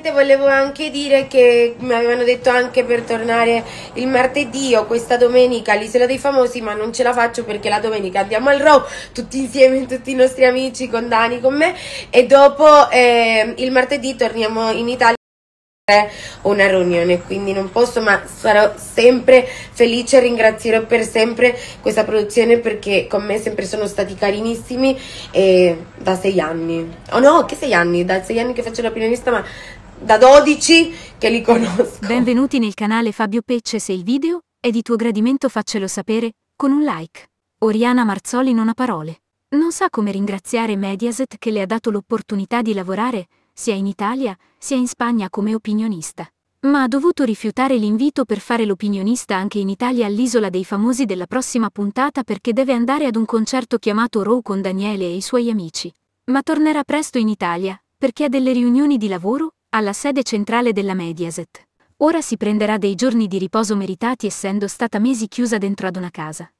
niente volevo anche dire che mi avevano detto anche per tornare il martedì o questa domenica all'Isola dei Famosi ma non ce la faccio perché la domenica andiamo al Row tutti insieme, tutti i nostri amici con Dani, con me e dopo eh, il martedì torniamo in Italia una riunione quindi non posso ma sarò sempre felice e ringrazierò per sempre questa produzione perché con me sempre sono stati carinissimi e eh, da sei anni oh no che sei anni da sei anni che faccio l'opinionista ma da 12 che li conosco. Benvenuti nel canale Fabio Pecce, se il video è di tuo gradimento faccelo sapere con un like. Oriana Marzoli non ha parole. Non sa come ringraziare Mediaset che le ha dato l'opportunità di lavorare, sia in Italia, sia in Spagna come opinionista. Ma ha dovuto rifiutare l'invito per fare l'opinionista anche in Italia all'Isola dei Famosi della prossima puntata perché deve andare ad un concerto chiamato Row con Daniele e i suoi amici. Ma tornerà presto in Italia, perché ha delle riunioni di lavoro alla sede centrale della Mediaset. Ora si prenderà dei giorni di riposo meritati essendo stata mesi chiusa dentro ad una casa.